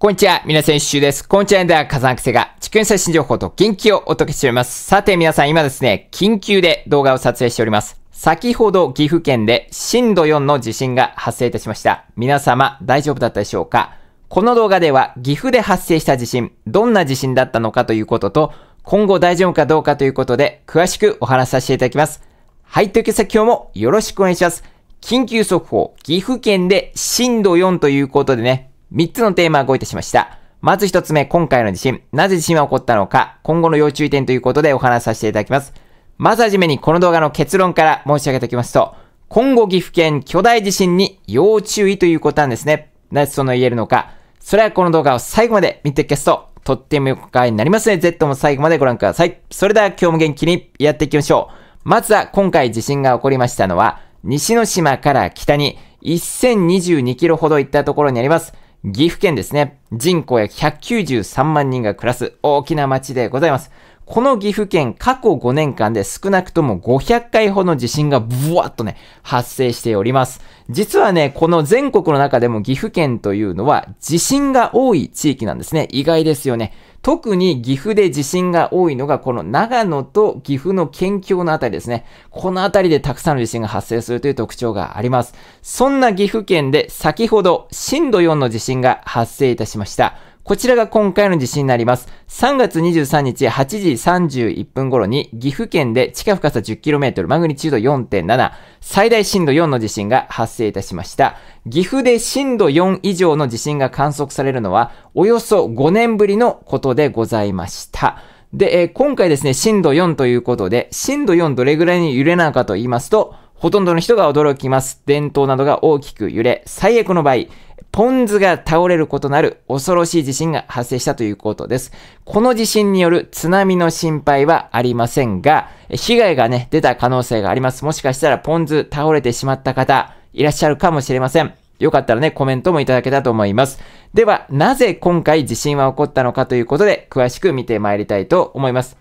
こんにちは、皆さん一周です。こんにちは、では火山癖が地球の最新情報と元気をお届けしております。さて皆さん今ですね、緊急で動画を撮影しております。先ほど岐阜県で震度4の地震が発生いたしました。皆様大丈夫だったでしょうかこの動画では岐阜で発生した地震、どんな地震だったのかということと、今後大丈夫かどうかということで、詳しくお話しさせていただきます。はい、というわけで今日もよろしくお願いします。緊急速報、岐阜県で震度4ということでね、3つのテーマをごいたしました。まず1つ目、今回の地震。なぜ地震は起こったのか、今後の要注意点ということでお話しさせていただきます。まずはじめにこの動画の結論から申し上げておきますと、今後岐阜県巨大地震に要注意ということなんですね。なぜその言えるのか。それはこの動画を最後まで見ていきますと、とっても愉快になりますの、ね、で、も最後までご覧ください。それでは今日も元気にやっていきましょう。まずは今回地震が起こりましたのは、西之島から北に1022キロほど行ったところにあります。岐阜県ですね。人口約193万人が暮らす大きな町でございます。この岐阜県過去5年間で少なくとも500回ほどの地震がブワッとね、発生しております。実はね、この全国の中でも岐阜県というのは地震が多い地域なんですね。意外ですよね。特に岐阜で地震が多いのが、この長野と岐阜の県境のあたりですね。このあたりでたくさんの地震が発生するという特徴があります。そんな岐阜県で先ほど震度4の地震が発生いたしました。こちらが今回の地震になります。3月23日8時31分頃に岐阜県で地下深さ 10km、マグニチュード4.7、最大震度4の地震が発生いたしました。岐阜で震度4以上の地震が観測されるのは、およそ5年ぶりのことでございました。で、えー、今回ですね、震度4ということで、震度4どれぐらいに揺れなのかと言いますと、ほとんどの人が驚きます。伝統などが大きく揺れ、最悪の場合、ポン酢が倒れることなる恐ろしい地震が発生したということです。この地震による津波の心配はありませんが、被害がね、出た可能性があります。もしかしたらポン酢倒れてしまった方、いらっしゃるかもしれません。よかったらね、コメントもいただけたと思います。では、なぜ今回地震は起こったのかということで、詳しく見てまいりたいと思います。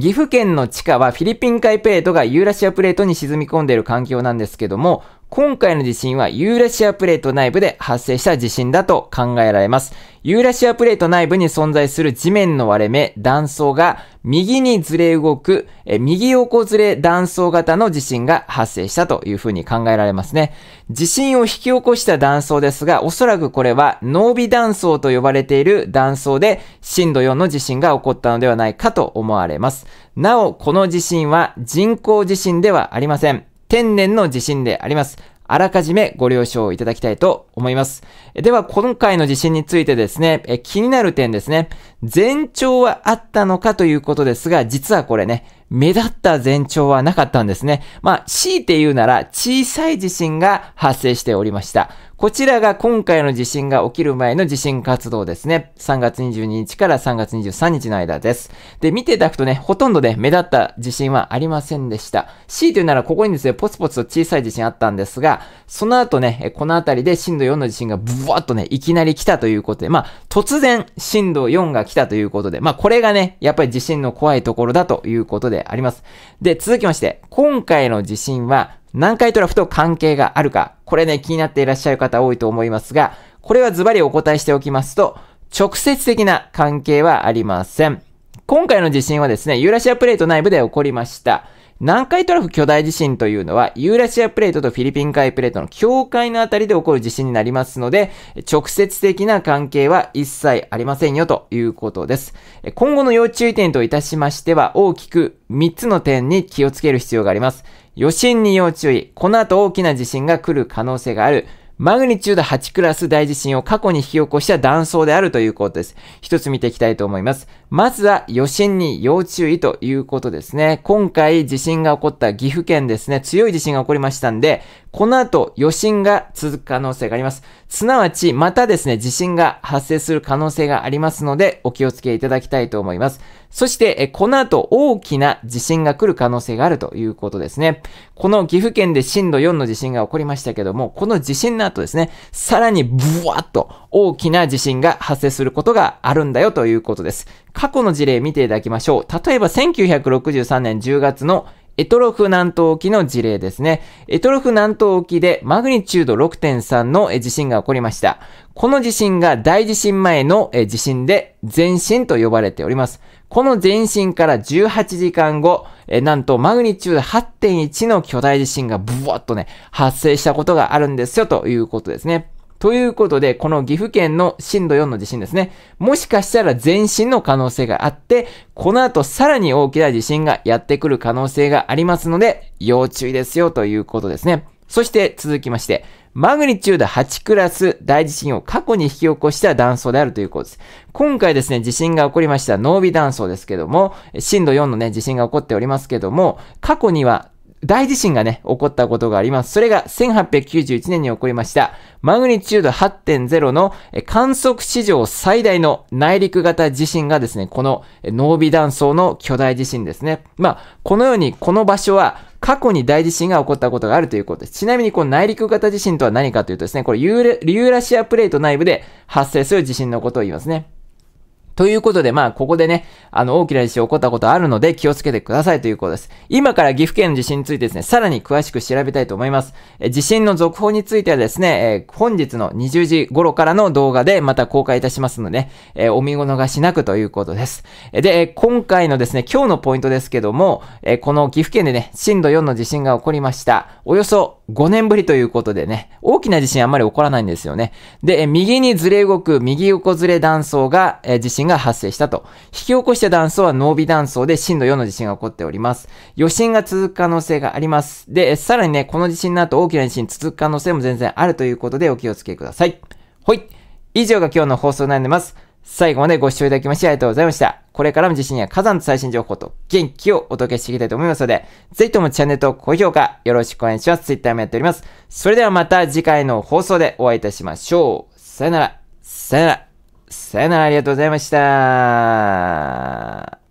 岐阜県の地下はフィリピン海プレートがユーラシアプレートに沈み込んでいる環境なんですけども、今回の地震はユーラシアプレート内部で発生した地震だと考えられます。ユーラシアプレート内部に存在する地面の割れ目、断層が右にずれ動く、え右横ずれ断層型の地震が発生したというふうに考えられますね。地震を引き起こした断層ですが、おそらくこれは脳尾断層と呼ばれている断層で震度4の地震が起こったのではないかと思われます。なお、この地震は人工地震ではありません。天然の地震であります。あらかじめご了承いただきたいと思います。では、今回の地震についてですね、え気になる点ですね。前兆はあったのかということですが、実はこれね、目立った前兆はなかったんですね。まあ、強いて言うなら小さい地震が発生しておりました。こちらが今回の地震が起きる前の地震活動ですね。3月22日から3月23日の間です。で、見ていただくとね、ほとんどね、目立った地震はありませんでした。強いて言うならここにですね、ポツポツと小さい地震あったんですが、その後ね、この辺りで震度4の地震がブワッとね、いきなり来たということで、まあ、突然震度4が来たということで、まあ、これがね、やっぱり地震の怖いところだということでであります。で、続きまして、今回の地震は南海トラフと関係があるか、これね、気になっていらっしゃる方多いと思いますが、これはズバリお答えしておきますと、直接的な関係はありません。今回の地震はですね、ユーラシアプレート内部で起こりました。南海トラフ巨大地震というのは、ユーラシアプレートとフィリピン海プレートの境界のあたりで起こる地震になりますので、直接的な関係は一切ありませんよということです。今後の要注意点といたしましては、大きく3つの点に気をつける必要があります。余震に要注意。この後大きな地震が来る可能性がある。マグニチュード8クラス大地震を過去に引き起こした断層であるということです。一つ見ていきたいと思います。まずは余震に要注意ということですね。今回地震が起こった岐阜県ですね、強い地震が起こりましたんで、この後余震が続く可能性があります。すなわち、またですね、地震が発生する可能性がありますので、お気をつけいただきたいと思います。そして、この後大きな地震が来る可能性があるということですね。この岐阜県で震度4の地震が起こりましたけども、この地震の後ですね、さらにブワッと大きな地震が発生することがあるんだよということです。過去の事例見ていただきましょう。例えば1963年10月のエトロフ南東沖の事例ですね。エトロフ南東沖でマグニチュード6.3の地震が起こりました。この地震が大地震前の地震で前震と呼ばれております。この前震から18時間後、なんとマグニチュード8.1の巨大地震がブワッとね、発生したことがあるんですよということですね。ということで、この岐阜県の震度4の地震ですね。もしかしたら前震の可能性があって、この後さらに大きな地震がやってくる可能性がありますので、要注意ですよということですね。そして続きまして、マグニチュード8クラス大地震を過去に引き起こした断層であるということです。今回ですね、地震が起こりました濃尾断層ですけども、震度4のね、地震が起こっておりますけども、過去には大地震がね、起こったことがあります。それが1891年に起こりました。マグニチュード8.0の観測史上最大の内陸型地震がですね、この濃尾断層の巨大地震ですね。まあ、このようにこの場所は過去に大地震が起こったことがあるということです。ちなみにこの内陸型地震とは何かというとですね、これユーラシアプレート内部で発生する地震のことを言いますね。ということで、まあ、ここでね、あの、大きな地震起こったことあるので、気をつけてくださいということです。今から岐阜県の地震についてですね、さらに詳しく調べたいと思います。え地震の続報についてはですね、え本日の20時頃からの動画でまた公開いたしますので、えお見逃しなくということです。で、今回のですね、今日のポイントですけども、えこの岐阜県でね、震度4の地震が起こりました。およそ5年ぶりということでね、大きな地震あんまり起こらないんですよね。で、右にずれ動く右横ずれ断層が、え地震が発生したと。引き起こした断層は脳微断層で震度4の地震が起こっております。余震が続く可能性があります。で、さらにね、この地震の後大きな地震続く可能性も全然あるということでお気をつけください。ほい。以上が今日の放送になります。最後までご視聴いただきましてありがとうございました。これからも地震や火山の最新情報と元気をお届けしていきたいと思いますので、ぜひともチャンネル登録、高評価よろしくお願いします。Twitter もやっております。それではまた次回の放送でお会いいたしましょう。さよなら、さよなら、さよならありがとうございました。